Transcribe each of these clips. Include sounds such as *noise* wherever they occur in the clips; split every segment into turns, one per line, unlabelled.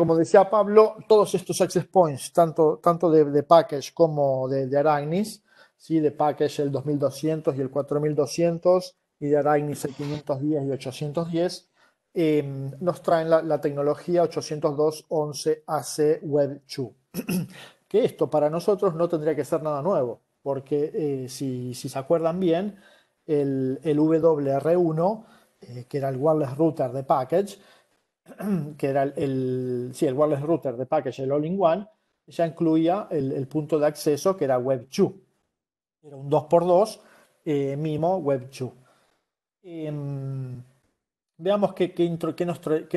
como decía Pablo, todos estos access points, tanto, tanto de, de package como de, de Aragnis, ¿sí? de package el 2200 y el 4200 y de Aragnis el 510 y 810, em, nos traen la, tecnología 802.11ac Web 2. *clears throat* que esto para nosotros no tendría que ser nada nuevo, porque eh, si, se acuerdan bien, el, WR1, eh, que era el wireless router de package, *clears throat* que era el, wireless router de package, el all-in-one, ya incluía el, punto de acceso que era Web 2. Era un 2x2, eh, mimo Web 2. Em, veamos qué,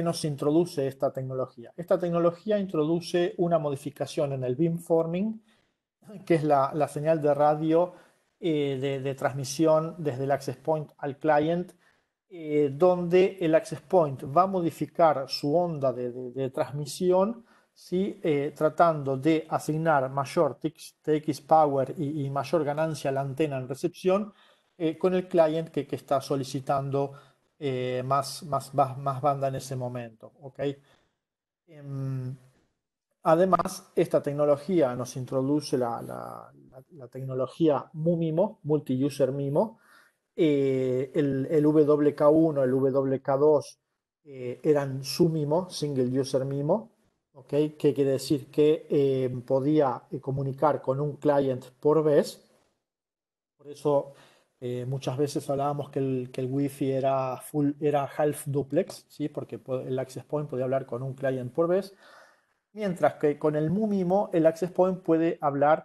nos, introduce esta tecnología. Esta tecnología introduce una modificación en el beamforming, que es la, señal de radio eh, de, transmisión desde el access point al client eh, donde el access point va a modificar su onda de, transmisión, ¿sí? Eh, tratando de asignar mayor TX, power y, mayor ganancia a la antena en recepción eh, con el client que, está solicitando más, más, más, banda en ese momento. ¿okay? Em, además, esta tecnología nos introduce la, la tecnología MUMIMO, Multi-User MIMO, eh, el, WK1, el WK2 eh, eran su MIMO, Single User MIMO, ¿okay? que quiere decir que eh, podía comunicar con un client por vez. Por eso muchas veces hablábamos que el, que el Wi-Fi era, full, era half duplex, ¿sí? porque el access point podía hablar con un client por vez. Mientras que con el mimo el access point puede hablar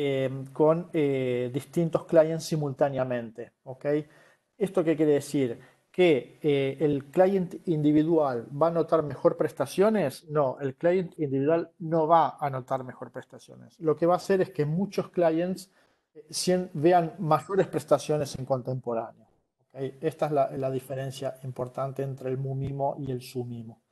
Em, con eh, distintos clients simultáneamente. ¿Esto qué quiere decir? ¿Que eh, el client individual va a notar mejor prestaciones? No, el client individual no va a notar mejor prestaciones. Lo que va a hacer es que muchos clients eh, vean mayores prestaciones en contemporáneo. Esta es la, diferencia importante entre el mumimo y el sumimo.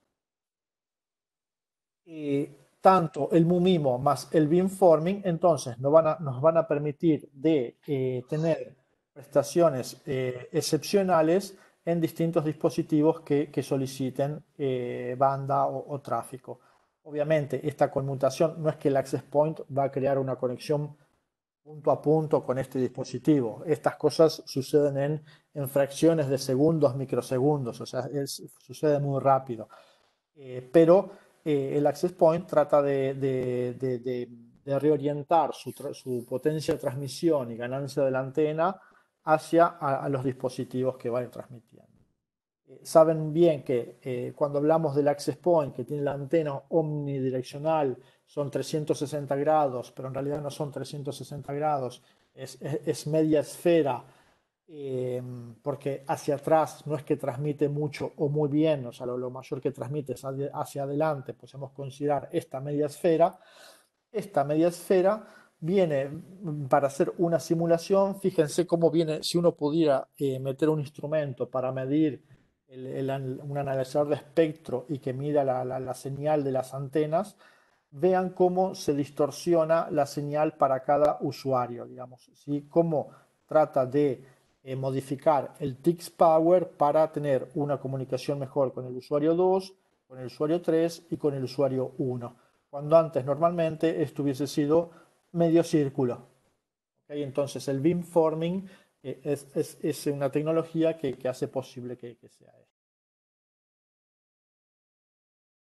Y tanto el mumimo más el beamforming, entonces nos van a, nos van a permitir de eh, tener prestaciones eh, excepcionales en distintos dispositivos que, soliciten eh, banda o, o, tráfico. Obviamente, esta conmutación no es que el access point va a crear una conexión punto a punto con este dispositivo. Estas cosas suceden en, en fracciones de segundos, microsegundos, o sea, es, sucede muy rápido. pero eh, el access point trata de, reorientar su, potencia de transmisión y ganancia de la antena hacia los dispositivos que van transmitiendo. Eh, saben bien que eh, cuando hablamos del access point, que tiene la antena omnidireccional, son 360 grados, pero en realidad no son 360 grados, es media esfera eh, porque hacia atrás no es que transmite mucho o muy bien, o sea, lo, mayor que transmite es hacia, adelante, podemos pues considerar esta media esfera. Esta media esfera viene mm, para hacer una simulación, fíjense cómo viene, si uno pudiera eh, meter un instrumento para medir un analizador de espectro y que mida la, señal de las antenas, vean cómo se distorsiona la señal para cada usuario, digamos, ¿sí? cómo trata de eh, modificar el TIX Power para tener una comunicación mejor con el usuario 2, con el usuario 3 y con el usuario 1, cuando antes normalmente esto hubiese sido medio círculo. ¿Okay? Entonces el beamforming eh, es, es, es, una tecnología que, que hace posible que, que sea esto.